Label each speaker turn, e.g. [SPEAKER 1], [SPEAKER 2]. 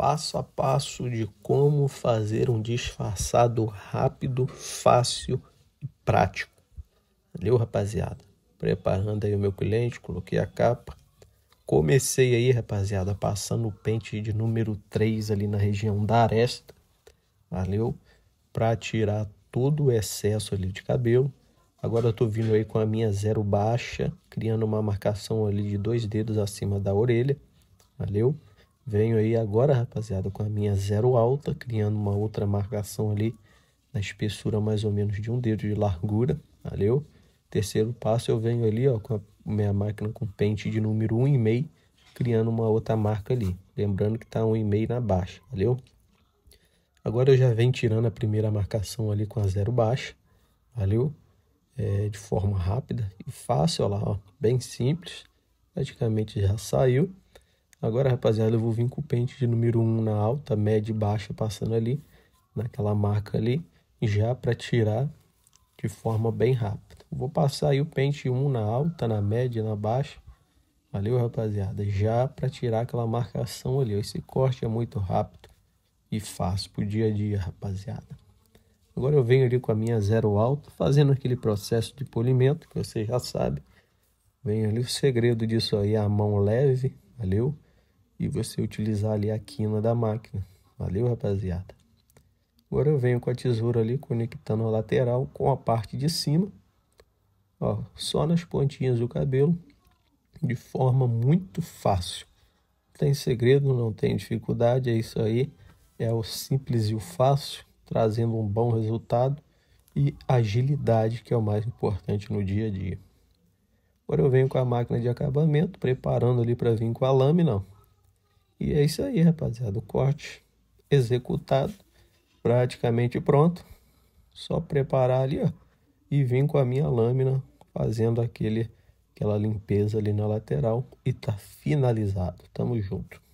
[SPEAKER 1] passo a passo de como fazer um disfarçado rápido, fácil e prático. Valeu, rapaziada. Preparando aí o meu cliente, coloquei a capa. Comecei aí, rapaziada, passando o pente de número 3 ali na região da aresta. Valeu? Para tirar todo o excesso ali de cabelo. Agora eu tô vindo aí com a minha zero baixa, criando uma marcação ali de dois dedos acima da orelha. Valeu? Venho aí agora, rapaziada, com a minha zero alta, criando uma outra marcação ali na espessura mais ou menos de um dedo de largura, valeu? Terceiro passo eu venho ali, ó, com a minha máquina com pente de número 1,5, criando uma outra marca ali. Lembrando que tá 1,5 na baixa, valeu? Agora eu já venho tirando a primeira marcação ali com a zero baixa, valeu? É, de forma rápida e fácil, ó lá, ó, bem simples. Praticamente já saiu. Agora, rapaziada, eu vou vir com o pente de número 1 na alta, média e baixa, passando ali, naquela marca ali, já para tirar de forma bem rápida. Vou passar aí o pente 1 na alta, na média e na baixa. Valeu, rapaziada. Já para tirar aquela marcação ali. Esse corte é muito rápido e fácil para o dia a dia, rapaziada. Agora eu venho ali com a minha zero alta, fazendo aquele processo de polimento que você já sabe. Venho ali, o segredo disso aí é a mão leve, valeu? e você utilizar ali a quina da máquina. Valeu, rapaziada? Agora eu venho com a tesoura ali conectando a lateral com a parte de cima, ó, só nas pontinhas do cabelo, de forma muito fácil. Não tem segredo, não tem dificuldade, é isso aí. É o simples e o fácil, trazendo um bom resultado e agilidade, que é o mais importante no dia a dia. Agora eu venho com a máquina de acabamento, preparando ali para vir com a lâmina. E é isso aí, rapaziada. O corte executado, praticamente pronto. Só preparar ali, ó, e vir com a minha lâmina fazendo aquele aquela limpeza ali na lateral e tá finalizado. Tamo junto.